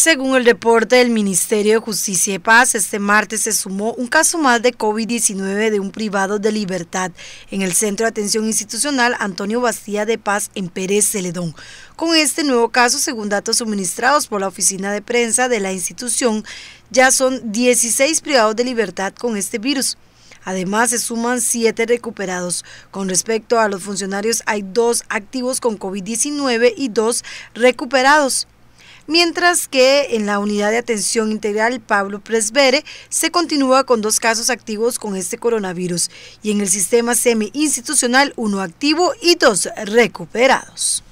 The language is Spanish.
Según el reporte del Ministerio de Justicia y Paz, este martes se sumó un caso más de COVID-19 de un privado de libertad en el Centro de Atención Institucional Antonio Bastía de Paz en Pérez Celedón. Con este nuevo caso, según datos suministrados por la oficina de prensa de la institución, ya son 16 privados de libertad con este virus. Además, se suman siete recuperados. Con respecto a los funcionarios, hay dos activos con COVID-19 y dos recuperados mientras que en la unidad de atención integral Pablo Presbere se continúa con dos casos activos con este coronavirus y en el sistema semi-institucional uno activo y dos recuperados.